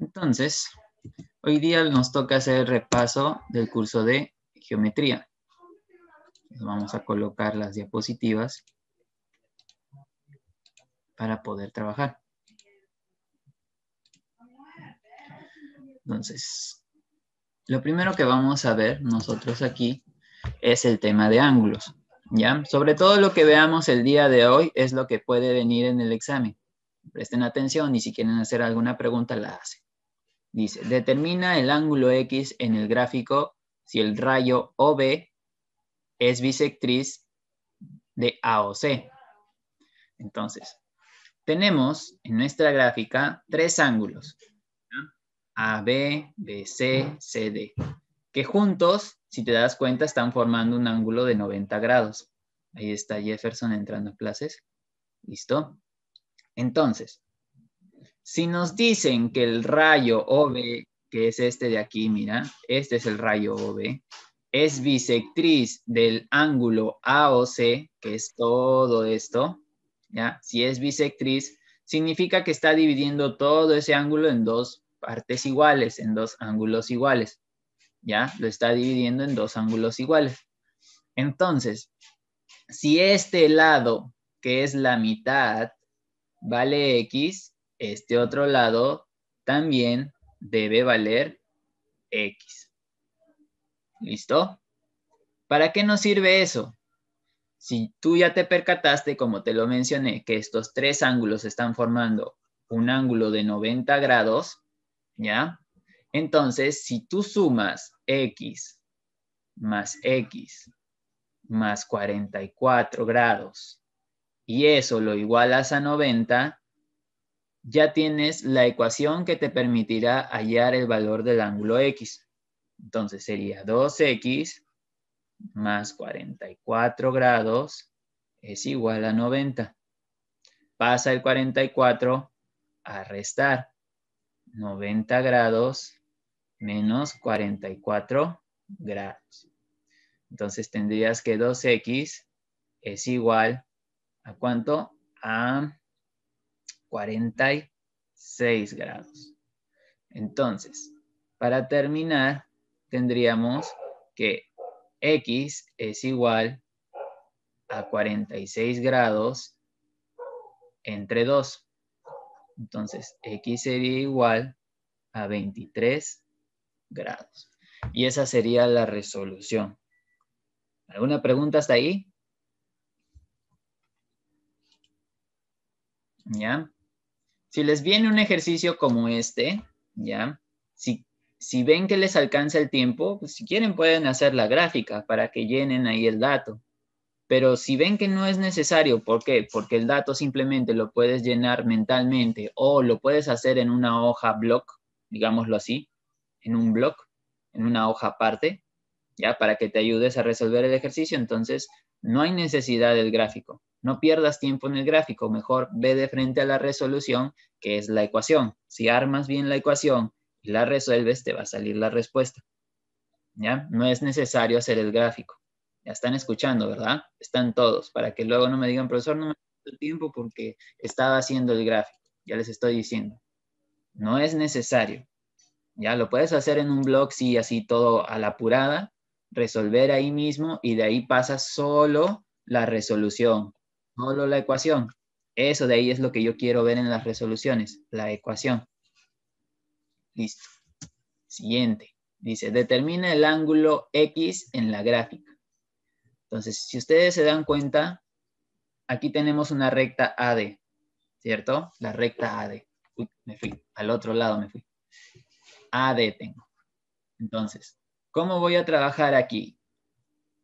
Entonces, hoy día nos toca hacer el repaso del curso de geometría. Vamos a colocar las diapositivas para poder trabajar. Entonces, lo primero que vamos a ver nosotros aquí es el tema de ángulos. ¿ya? Sobre todo lo que veamos el día de hoy es lo que puede venir en el examen. Presten atención y si quieren hacer alguna pregunta la hacen. Dice, determina el ángulo X en el gráfico si el rayo OB es bisectriz de AOC. Entonces, tenemos en nuestra gráfica tres ángulos. AB, BC, CD, que juntos, si te das cuenta, están formando un ángulo de 90 grados. Ahí está Jefferson entrando a clases. ¿Listo? Entonces, si nos dicen que el rayo OB, que es este de aquí, mira, este es el rayo OB, es bisectriz del ángulo AOC, que es todo esto, ¿ya? Si es bisectriz, significa que está dividiendo todo ese ángulo en dos partes iguales, en dos ángulos iguales, ¿ya? Lo está dividiendo en dos ángulos iguales. Entonces, si este lado, que es la mitad, vale X, este otro lado también debe valer X. ¿Listo? ¿Para qué nos sirve eso? Si tú ya te percataste, como te lo mencioné, que estos tres ángulos están formando un ángulo de 90 grados, ¿ya? Entonces, si tú sumas X más X más 44 grados y eso lo igualas a 90, ya tienes la ecuación que te permitirá hallar el valor del ángulo X. Entonces sería 2X más 44 grados es igual a 90. Pasa el 44 a restar. 90 grados menos 44 grados. Entonces tendrías que 2x es igual a cuánto? A 46 grados. Entonces, para terminar, tendríamos que X es igual a 46 grados entre 2. Entonces, X sería igual a 23 grados. Y esa sería la resolución. ¿Alguna pregunta hasta ahí? ¿Ya? si les viene un ejercicio como este, ¿ya? Si, si ven que les alcanza el tiempo, pues, si quieren pueden hacer la gráfica para que llenen ahí el dato. Pero si ven que no es necesario, ¿por qué? Porque el dato simplemente lo puedes llenar mentalmente o lo puedes hacer en una hoja block, digámoslo así, en un block, en una hoja aparte, ya para que te ayudes a resolver el ejercicio, entonces no hay necesidad del gráfico. No pierdas tiempo en el gráfico, mejor ve de frente a la resolución, que es la ecuación. Si armas bien la ecuación y la resuelves, te va a salir la respuesta. ¿Ya? No es necesario hacer el gráfico. Ya están escuchando, ¿verdad? Están todos, para que luego no me digan, profesor, no me el tiempo porque estaba haciendo el gráfico. Ya les estoy diciendo. No es necesario. Ya lo puedes hacer en un blog, sí, así todo a la apurada, resolver ahí mismo y de ahí pasa solo la resolución. Solo la ecuación. Eso de ahí es lo que yo quiero ver en las resoluciones, la ecuación. Listo. Siguiente. Dice, determina el ángulo X en la gráfica. Entonces, si ustedes se dan cuenta, aquí tenemos una recta AD, ¿cierto? La recta AD. Uy, me fui, al otro lado me fui. AD tengo. Entonces, ¿cómo voy a trabajar aquí?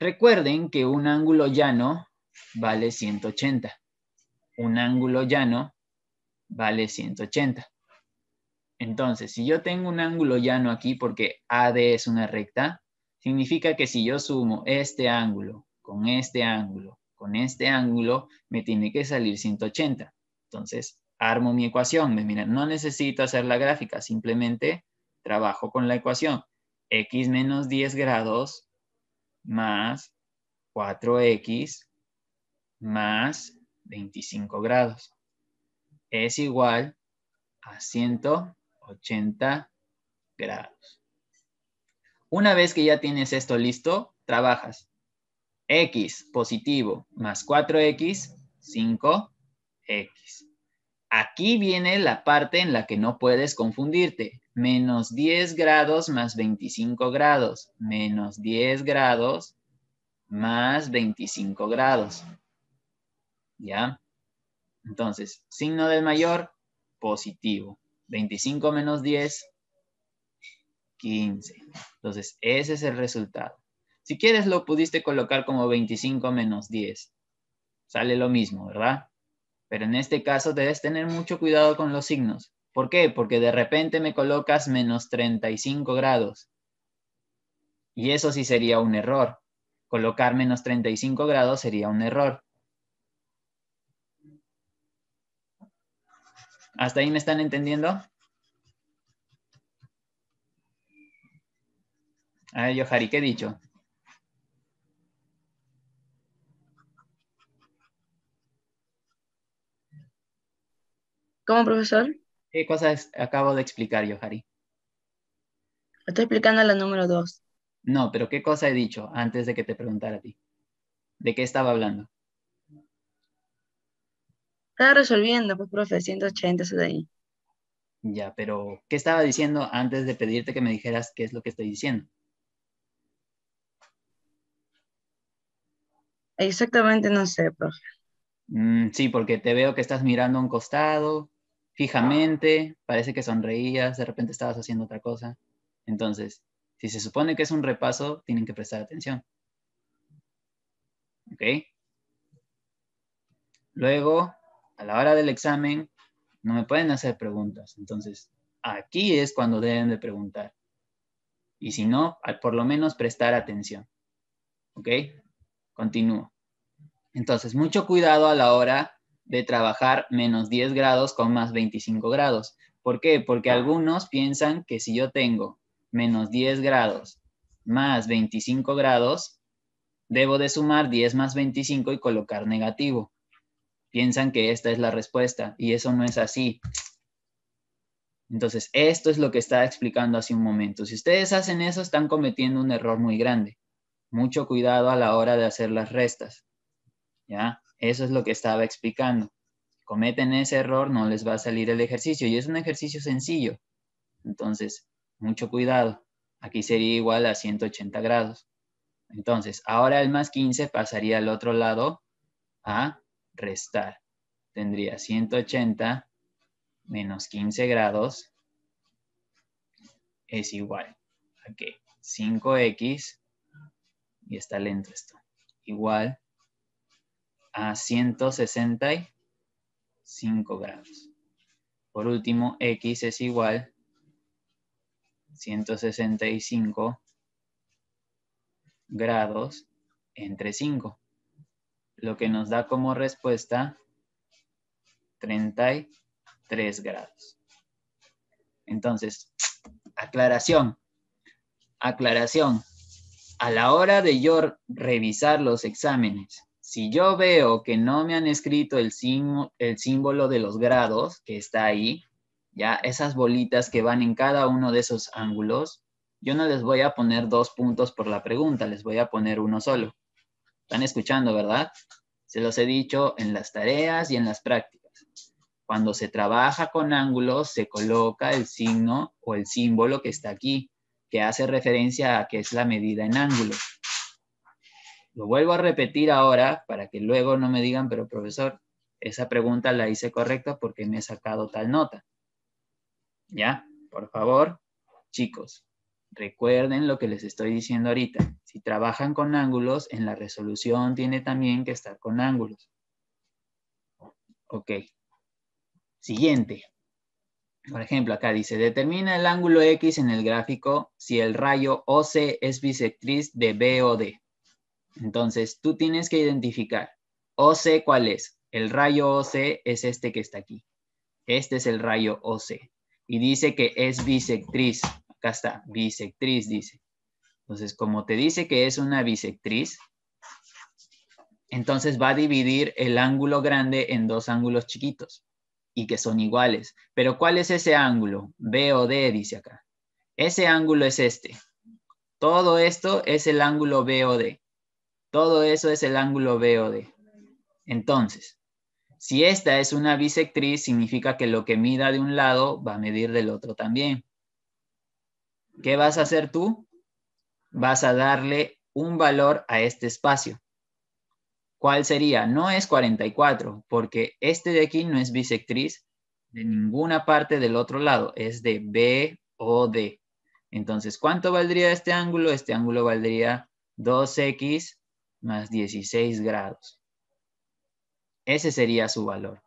Recuerden que un ángulo llano vale 180. Un ángulo llano vale 180. Entonces, si yo tengo un ángulo llano aquí porque AD e es una recta, significa que si yo sumo este ángulo con este ángulo, con este ángulo, me tiene que salir 180. Entonces, armo mi ecuación. Mira, no necesito hacer la gráfica, simplemente trabajo con la ecuación. X menos 10 grados más 4X más 25 grados es igual a 180 grados. Una vez que ya tienes esto listo, trabajas x positivo más 4x, 5x. Aquí viene la parte en la que no puedes confundirte. Menos 10 grados más 25 grados. Menos 10 grados más 25 grados. ¿ya? Entonces, signo del mayor, positivo. 25 menos 10, 15. Entonces, ese es el resultado. Si quieres, lo pudiste colocar como 25 menos 10. Sale lo mismo, ¿verdad? Pero en este caso debes tener mucho cuidado con los signos. ¿Por qué? Porque de repente me colocas menos 35 grados. Y eso sí sería un error. Colocar menos 35 grados sería un error. ¿Hasta ahí me están entendiendo? A ver, Jari ¿qué he dicho? ¿Cómo, profesor? ¿Qué cosas acabo de explicar, Johari? Estoy explicando la número dos. No, pero ¿qué cosa he dicho antes de que te preguntara a ti? ¿De qué estaba hablando? Estaba resolviendo, pues, profe, 180 de ahí. Ya, pero ¿qué estaba diciendo antes de pedirte que me dijeras qué es lo que estoy diciendo? Exactamente no sé, profe. Mm, sí, porque te veo que estás mirando a un costado, fijamente, parece que sonreías, de repente estabas haciendo otra cosa. Entonces, si se supone que es un repaso, tienen que prestar atención. ¿Ok? Luego, a la hora del examen no me pueden hacer preguntas. Entonces, aquí es cuando deben de preguntar. Y si no, por lo menos prestar atención. ¿Ok? Continúo. Entonces, mucho cuidado a la hora de trabajar menos 10 grados con más 25 grados. ¿Por qué? Porque algunos piensan que si yo tengo menos 10 grados más 25 grados, debo de sumar 10 más 25 y colocar negativo piensan que esta es la respuesta y eso no es así. Entonces, esto es lo que estaba explicando hace un momento. Si ustedes hacen eso, están cometiendo un error muy grande. Mucho cuidado a la hora de hacer las restas. ¿Ya? Eso es lo que estaba explicando. Cometen ese error, no les va a salir el ejercicio. Y es un ejercicio sencillo. Entonces, mucho cuidado. Aquí sería igual a 180 grados. Entonces, ahora el más 15 pasaría al otro lado a ¿ah? restar. Tendría 180 menos 15 grados es igual a que 5x, y está lento esto, igual a 165 grados. Por último, x es igual 165 grados entre 5 lo que nos da como respuesta 33 grados. Entonces, aclaración, aclaración. A la hora de yo revisar los exámenes, si yo veo que no me han escrito el, el símbolo de los grados que está ahí, ya esas bolitas que van en cada uno de esos ángulos, yo no les voy a poner dos puntos por la pregunta, les voy a poner uno solo. ¿Están escuchando, verdad? Se los he dicho en las tareas y en las prácticas. Cuando se trabaja con ángulos, se coloca el signo o el símbolo que está aquí, que hace referencia a que es la medida en ángulo. Lo vuelvo a repetir ahora para que luego no me digan, pero profesor, esa pregunta la hice correcta porque me he sacado tal nota. ¿Ya? Por favor, chicos, recuerden lo que les estoy diciendo ahorita. Si trabajan con ángulos, en la resolución tiene también que estar con ángulos. Ok. Siguiente. Por ejemplo, acá dice, determina el ángulo X en el gráfico si el rayo OC es bisectriz de BOD. Entonces, tú tienes que identificar OC cuál es. El rayo OC es este que está aquí. Este es el rayo OC. Y dice que es bisectriz. Acá está, bisectriz, dice. Entonces, como te dice que es una bisectriz, entonces va a dividir el ángulo grande en dos ángulos chiquitos y que son iguales. Pero ¿cuál es ese ángulo? B o D, dice acá. Ese ángulo es este. Todo esto es el ángulo B o D. Todo eso es el ángulo B o D. Entonces, si esta es una bisectriz, significa que lo que mida de un lado va a medir del otro también. ¿Qué vas a hacer tú? Vas a darle un valor a este espacio. ¿Cuál sería? No es 44, porque este de aquí no es bisectriz de ninguna parte del otro lado, es de B o D. Entonces, ¿cuánto valdría este ángulo? Este ángulo valdría 2x más 16 grados. Ese sería su valor.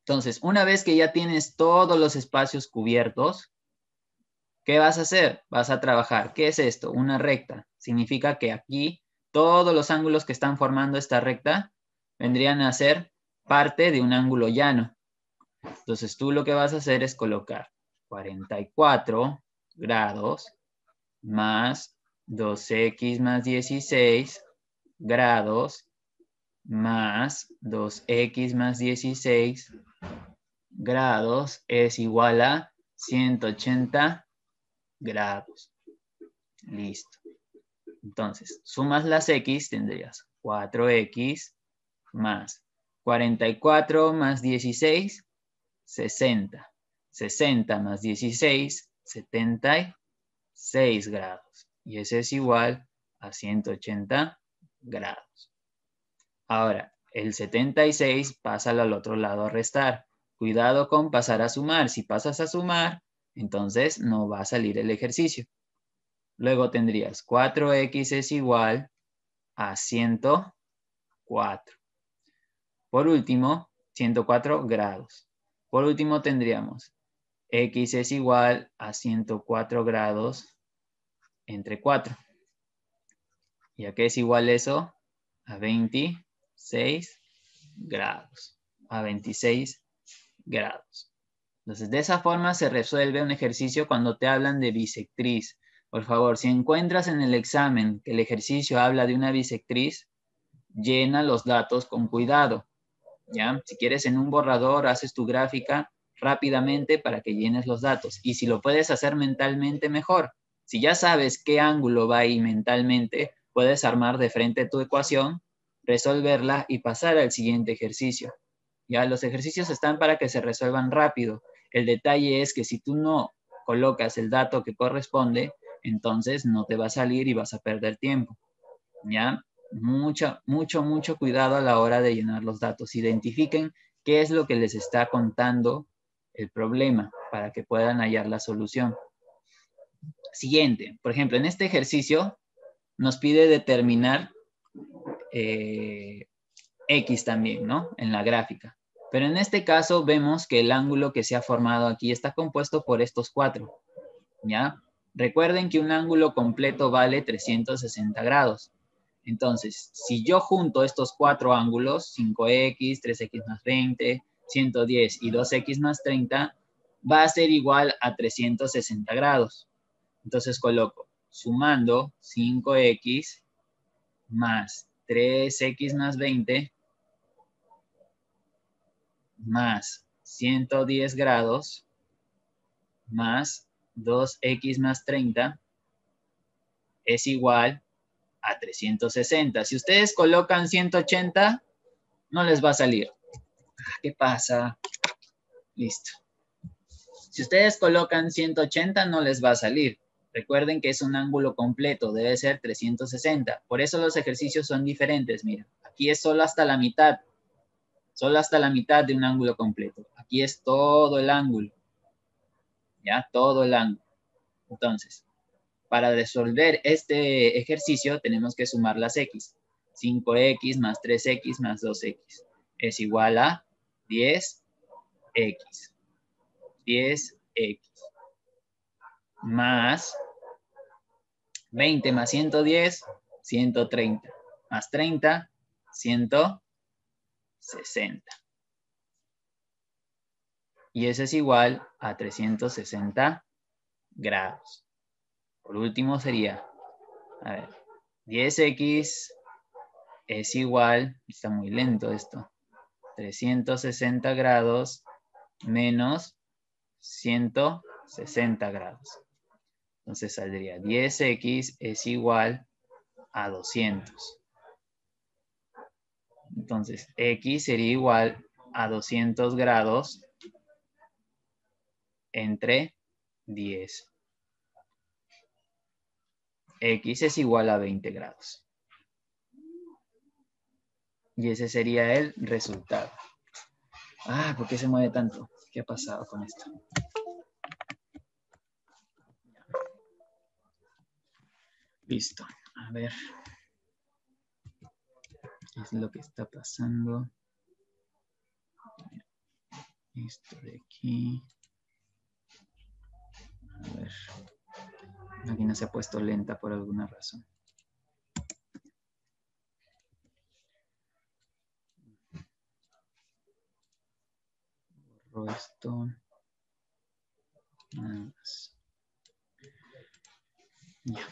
Entonces, una vez que ya tienes todos los espacios cubiertos, ¿Qué vas a hacer? Vas a trabajar. ¿Qué es esto? Una recta. Significa que aquí todos los ángulos que están formando esta recta vendrían a ser parte de un ángulo llano. Entonces tú lo que vas a hacer es colocar 44 grados más 2x más 16 grados más 2x más 16 grados es igual a 180 grados. Listo. Entonces, sumas las x, tendrías 4x más 44 más 16, 60. 60 más 16, 76 grados. Y ese es igual a 180 grados. Ahora, el 76, pásalo al otro lado a restar. Cuidado con pasar a sumar. Si pasas a sumar, entonces no va a salir el ejercicio. Luego tendrías 4x es igual a 104. Por último, 104 grados. Por último tendríamos x es igual a 104 grados entre 4. ¿Y a qué es igual eso? A 26 grados. A 26 grados. Entonces, de esa forma se resuelve un ejercicio cuando te hablan de bisectriz. Por favor, si encuentras en el examen que el ejercicio habla de una bisectriz, llena los datos con cuidado. ¿ya? Si quieres en un borrador, haces tu gráfica rápidamente para que llenes los datos. Y si lo puedes hacer mentalmente, mejor. Si ya sabes qué ángulo va ahí mentalmente, puedes armar de frente tu ecuación, resolverla y pasar al siguiente ejercicio. Ya los ejercicios están para que se resuelvan rápido. El detalle es que si tú no colocas el dato que corresponde, entonces no te va a salir y vas a perder tiempo. ¿Ya? Mucho, mucho, mucho cuidado a la hora de llenar los datos. Identifiquen qué es lo que les está contando el problema para que puedan hallar la solución. Siguiente, por ejemplo, en este ejercicio nos pide determinar eh, X también, ¿no? En la gráfica. Pero en este caso vemos que el ángulo que se ha formado aquí está compuesto por estos cuatro, ¿ya? Recuerden que un ángulo completo vale 360 grados. Entonces, si yo junto estos cuatro ángulos, 5x, 3x más 20, 110 y 2x más 30, va a ser igual a 360 grados. Entonces coloco, sumando 5x más 3x más 20 más 110 grados más 2x más 30 es igual a 360. Si ustedes colocan 180, no les va a salir. Ah, ¿Qué pasa? Listo. Si ustedes colocan 180, no les va a salir. Recuerden que es un ángulo completo, debe ser 360. Por eso los ejercicios son diferentes, mira. Aquí es solo hasta la mitad, solo hasta la mitad de un ángulo completo. Aquí es todo el ángulo. ¿Ya? Todo el ángulo. Entonces, para resolver este ejercicio tenemos que sumar las x. 5x más 3x más 2x es igual a 10x. 10x más 20 más 110, 130. Más 30, 130. Y ese es igual a 360 grados. Por último sería, a ver, 10x es igual, está muy lento esto, 360 grados menos 160 grados. Entonces saldría 10x es igual a 200. Entonces, X sería igual a 200 grados entre 10. X es igual a 20 grados. Y ese sería el resultado. Ah, ¿por qué se mueve tanto? ¿Qué ha pasado con esto? Listo. A ver es lo que está pasando. Esto de aquí. A ver. Aquí no se ha puesto lenta por alguna razón. Borro esto. Nada más. Ya.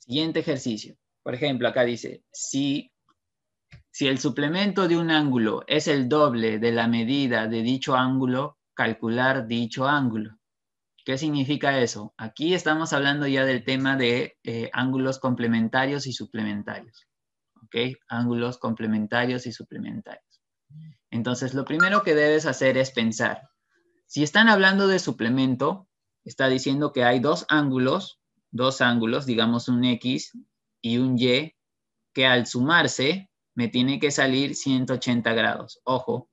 Siguiente ejercicio. Por ejemplo, acá dice, si, si el suplemento de un ángulo es el doble de la medida de dicho ángulo, calcular dicho ángulo. ¿Qué significa eso? Aquí estamos hablando ya del tema de eh, ángulos complementarios y suplementarios. ¿Ok? Ángulos complementarios y suplementarios. Entonces, lo primero que debes hacer es pensar. Si están hablando de suplemento, está diciendo que hay dos ángulos dos ángulos, digamos un X y un Y, que al sumarse me tiene que salir 180 grados. Ojo,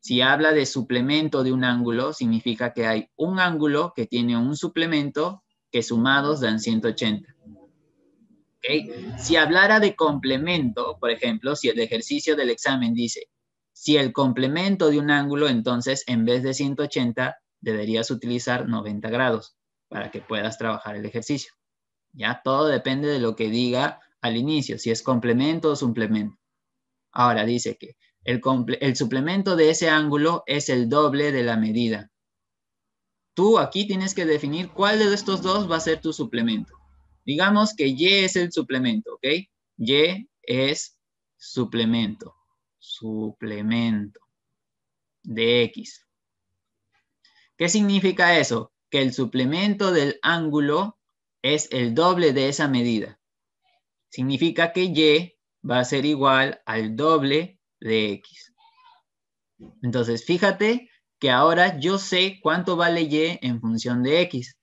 si habla de suplemento de un ángulo, significa que hay un ángulo que tiene un suplemento que sumados dan 180. Si hablara de complemento, por ejemplo, si el ejercicio del examen dice, si el complemento de un ángulo, entonces en vez de 180 deberías utilizar 90 grados para que puedas trabajar el ejercicio. Ya todo depende de lo que diga al inicio, si es complemento o suplemento. Ahora dice que el, el suplemento de ese ángulo es el doble de la medida. Tú aquí tienes que definir cuál de estos dos va a ser tu suplemento. Digamos que Y es el suplemento, ¿ok? Y es suplemento, suplemento de X. ¿Qué significa eso? que el suplemento del ángulo es el doble de esa medida. Significa que y va a ser igual al doble de x. Entonces, fíjate que ahora yo sé cuánto vale y en función de x.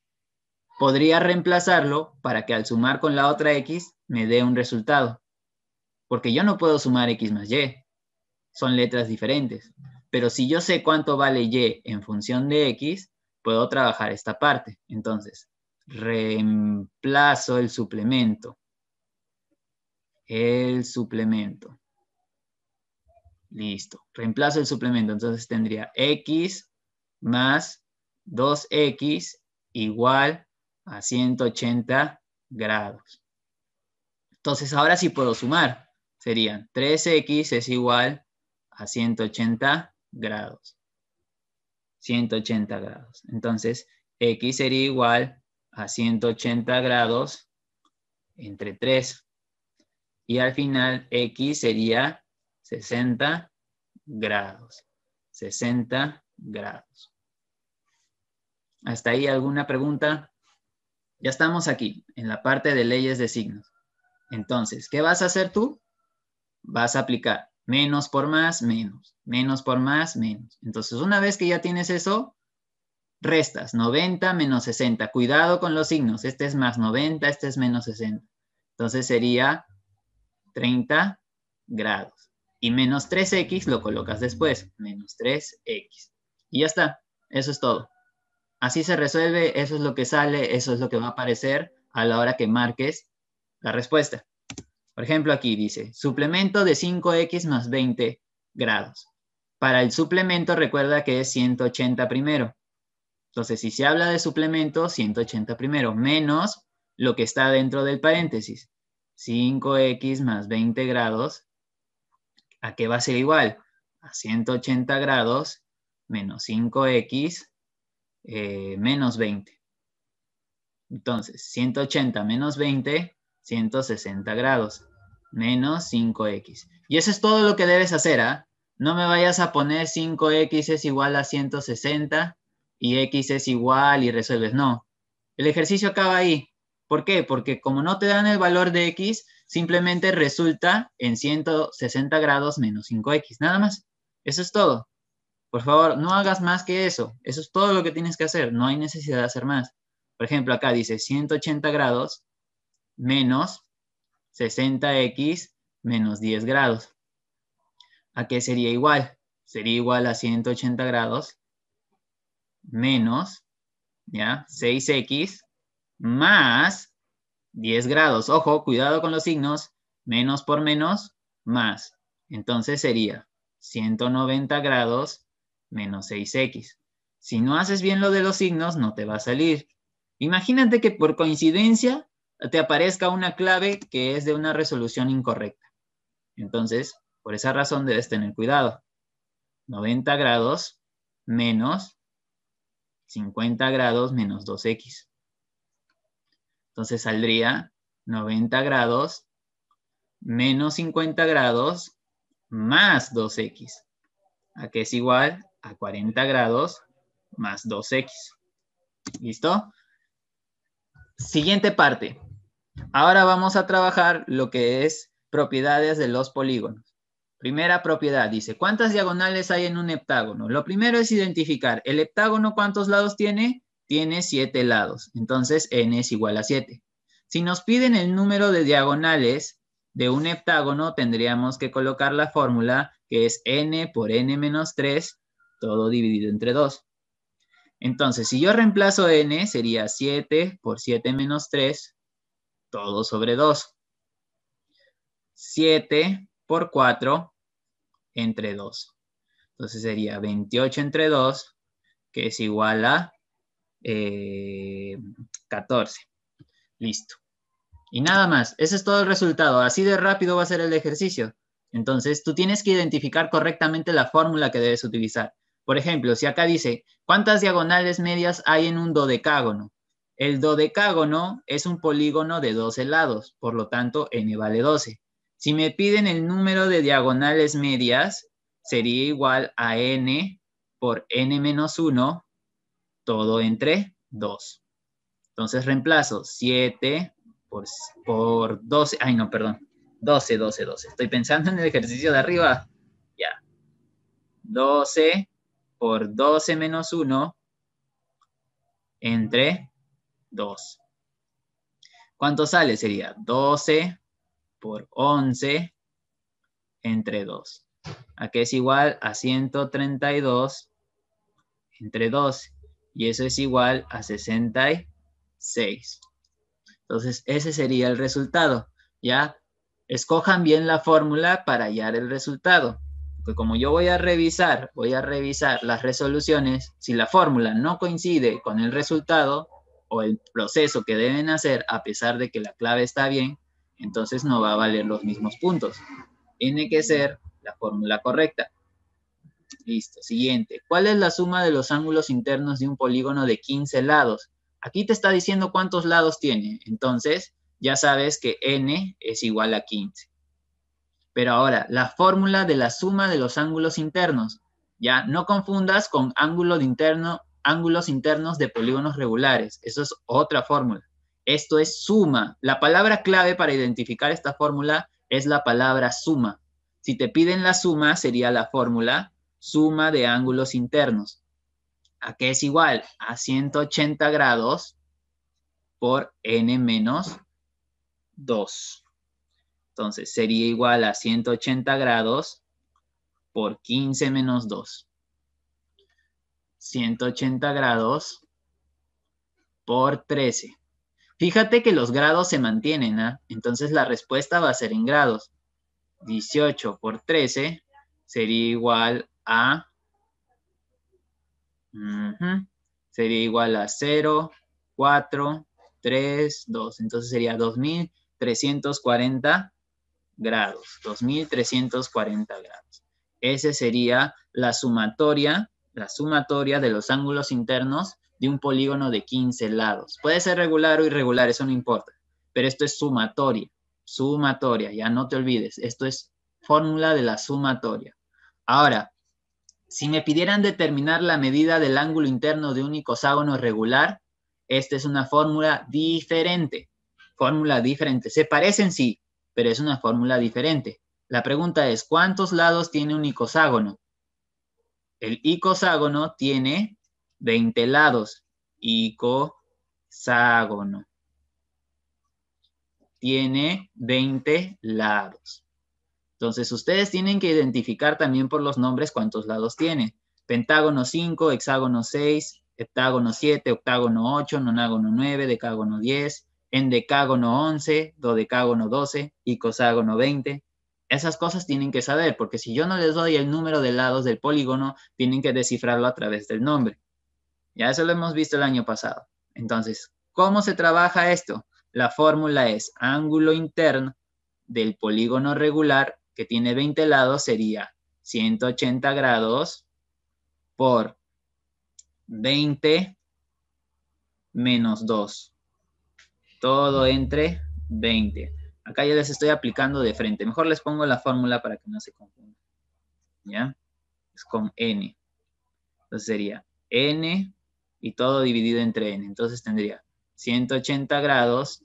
Podría reemplazarlo para que al sumar con la otra x me dé un resultado. Porque yo no puedo sumar x más y. Son letras diferentes. Pero si yo sé cuánto vale y en función de x, puedo trabajar esta parte. Entonces, reemplazo el suplemento. El suplemento. Listo. Reemplazo el suplemento. Entonces tendría X más 2X igual a 180 grados. Entonces ahora sí puedo sumar. Serían 3X es igual a 180 grados. 180 grados. Entonces, X sería igual a 180 grados entre 3. Y al final, X sería 60 grados. 60 grados. ¿Hasta ahí alguna pregunta? Ya estamos aquí, en la parte de leyes de signos. Entonces, ¿qué vas a hacer tú? Vas a aplicar Menos por más, menos. Menos por más, menos. Entonces, una vez que ya tienes eso, restas 90 menos 60. Cuidado con los signos. Este es más 90, este es menos 60. Entonces sería 30 grados. Y menos 3x lo colocas después. Menos 3x. Y ya está. Eso es todo. Así se resuelve. Eso es lo que sale. Eso es lo que va a aparecer a la hora que marques la respuesta. Por ejemplo, aquí dice, suplemento de 5X más 20 grados. Para el suplemento recuerda que es 180 primero. Entonces, si se habla de suplemento, 180 primero, menos lo que está dentro del paréntesis. 5x más 20 grados, ¿a qué va a ser igual? A 180 grados menos 5x eh, menos 20. Entonces, 180 menos 20 160 grados menos 5x. Y eso es todo lo que debes hacer, ¿ah? No me vayas a poner 5x es igual a 160 y x es igual y resuelves. No, el ejercicio acaba ahí. ¿Por qué? Porque como no te dan el valor de x, simplemente resulta en 160 grados menos 5x, nada más. Eso es todo. Por favor, no hagas más que eso. Eso es todo lo que tienes que hacer. No hay necesidad de hacer más. Por ejemplo, acá dice 180 grados menos 60x menos 10 grados. ¿A qué sería igual? Sería igual a 180 grados menos ¿ya? 6x más 10 grados. Ojo, cuidado con los signos. Menos por menos, más. Entonces sería 190 grados menos 6x. Si no haces bien lo de los signos, no te va a salir. Imagínate que por coincidencia te aparezca una clave que es de una resolución incorrecta. Entonces, por esa razón debes tener cuidado. 90 grados menos 50 grados menos 2x. Entonces saldría 90 grados menos 50 grados más 2x, a es igual a 40 grados más 2x. ¿Listo? Siguiente parte. Ahora vamos a trabajar lo que es propiedades de los polígonos. Primera propiedad, dice, ¿cuántas diagonales hay en un heptágono? Lo primero es identificar, ¿el heptágono cuántos lados tiene? Tiene 7 lados, entonces n es igual a 7. Si nos piden el número de diagonales de un heptágono, tendríamos que colocar la fórmula que es n por n menos 3, todo dividido entre 2. Entonces, si yo reemplazo n, sería 7 por 7 menos 3, todo sobre 2. 7 por 4 entre 2. Entonces sería 28 entre 2, que es igual a 14. Eh, Listo. Y nada más, ese es todo el resultado. Así de rápido va a ser el ejercicio. Entonces, tú tienes que identificar correctamente la fórmula que debes utilizar. Por ejemplo, si acá dice, ¿cuántas diagonales medias hay en un dodecágono el dodecágono es un polígono de 12 lados, por lo tanto, n vale 12. Si me piden el número de diagonales medias, sería igual a n por n menos 1, todo entre 2. Entonces reemplazo 7 por, 12, ay no, perdón, 12, 12, 12. Estoy pensando en el ejercicio de arriba. Ya. 12 por 12 menos 1 entre 2. ¿Cuánto sale? Sería 12 por 11 entre 2. Aquí es igual a 132 entre 2. Y eso es igual a 66. Entonces, ese sería el resultado. ¿Ya? Escojan bien la fórmula para hallar el resultado. Porque como yo voy a revisar, voy a revisar las resoluciones, si la fórmula no coincide con el resultado, o el proceso que deben hacer a pesar de que la clave está bien, entonces no va a valer los mismos puntos. Tiene que ser la fórmula correcta. Listo, siguiente. ¿Cuál es la suma de los ángulos internos de un polígono de 15 lados? Aquí te está diciendo cuántos lados tiene. Entonces, ya sabes que n es igual a 15. Pero ahora, la fórmula de la suma de los ángulos internos. Ya, no confundas con ángulo de interno ángulos internos de polígonos regulares. Eso es otra fórmula. Esto es suma. La palabra clave para identificar esta fórmula es la palabra suma. Si te piden la suma, sería la fórmula suma de ángulos internos. ¿A qué es igual? A 180 grados por n menos 2. Entonces sería igual a 180 grados por 15 menos 2. 180 grados por 13. Fíjate que los grados se mantienen, ¿ah? Entonces la respuesta va a ser en grados. 18 por 13 sería igual a... sería igual a 0, 4, 3, 2. Entonces sería 2340 grados. 2340 grados. Esa sería la sumatoria la sumatoria de los ángulos internos de un polígono de 15 lados. Puede ser regular o irregular, eso no importa, pero esto es sumatoria, sumatoria, ya no te olvides, esto es fórmula de la sumatoria. Ahora, si me pidieran determinar la medida del ángulo interno de un icoságono regular, esta es una fórmula diferente, fórmula diferente, se parecen sí, pero es una fórmula diferente. La pregunta es, ¿cuántos lados tiene un icoságono? El icoságono tiene 20 lados. Icoságono. Tiene 20 lados. Entonces, ustedes tienen que identificar también por los nombres cuántos lados tiene. Pentágono 5, hexágono 6, heptágono 7, octágono 8, nonágono 9, decágono 10, endecágono 11, dodecágono 12, icoságono 20, esas cosas tienen que saber, porque si yo no les doy el número de lados del polígono, tienen que descifrarlo a través del nombre. Ya eso lo hemos visto el año pasado. Entonces, ¿cómo se trabaja esto? La fórmula es ángulo interno del polígono regular que tiene 20 lados sería 180 grados por 20 menos 2. Todo entre 20. Acá ya les estoy aplicando de frente. Mejor les pongo la fórmula para que no se confundan. ¿Ya? Es con n. Entonces sería n y todo dividido entre n. Entonces tendría 180 grados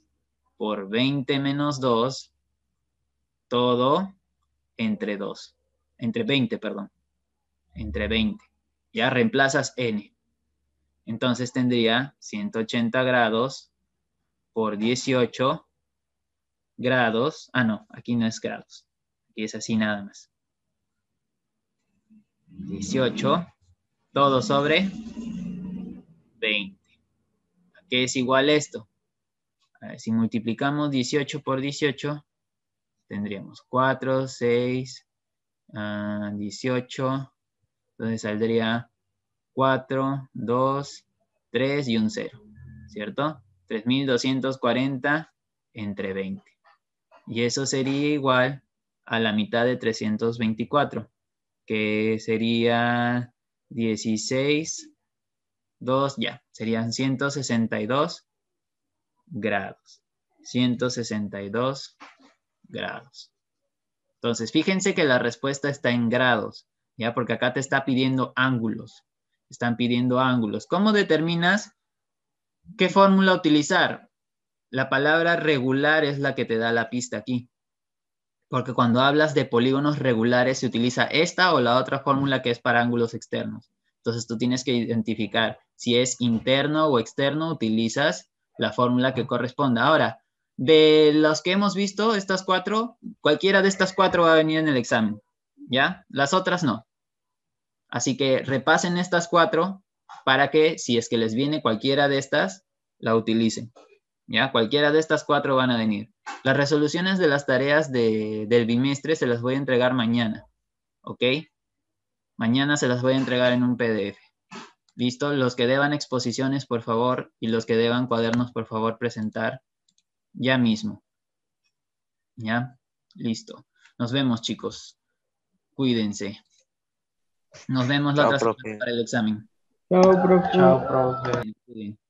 por 20 menos 2, todo entre 2. Entre 20, perdón. Entre 20. Ya reemplazas n. Entonces tendría 180 grados por 18 grados. Ah, no, aquí no es grados. Aquí es así nada más. 18, todo sobre 20. ¿A qué es igual esto? A si multiplicamos 18 por 18, tendríamos 4, 6, 18. Entonces saldría 4, 2, 3 y un 0, ¿cierto? 3.240 entre 20. Y eso sería igual a la mitad de 324, que sería 16, 2, ya, serían 162 grados. 162 grados. Entonces, fíjense que la respuesta está en grados, ¿ya? Porque acá te está pidiendo ángulos. Están pidiendo ángulos. ¿Cómo determinas qué fórmula utilizar? La palabra regular es la que te da la pista aquí. Porque cuando hablas de polígonos regulares se utiliza esta o la otra fórmula que es para ángulos externos. Entonces tú tienes que identificar si es interno o externo, utilizas la fórmula que corresponda. Ahora, de los que hemos visto, estas cuatro, cualquiera de estas cuatro va a venir en el examen, ¿ya? Las otras no. Así que repasen estas cuatro para que si es que les viene cualquiera de estas, la utilicen. ¿ya? Cualquiera de estas cuatro van a venir. Las resoluciones de las tareas del bimestre se las voy a entregar mañana, ¿ok? Mañana se las voy a entregar en un PDF. ¿Listo? Los que deban exposiciones, por favor, y los que deban cuadernos, por favor, presentar ya mismo. ¿Ya? Listo. Nos vemos, chicos. Cuídense. Nos vemos la Chao, otra semana para el examen. Chao, profe. Chao,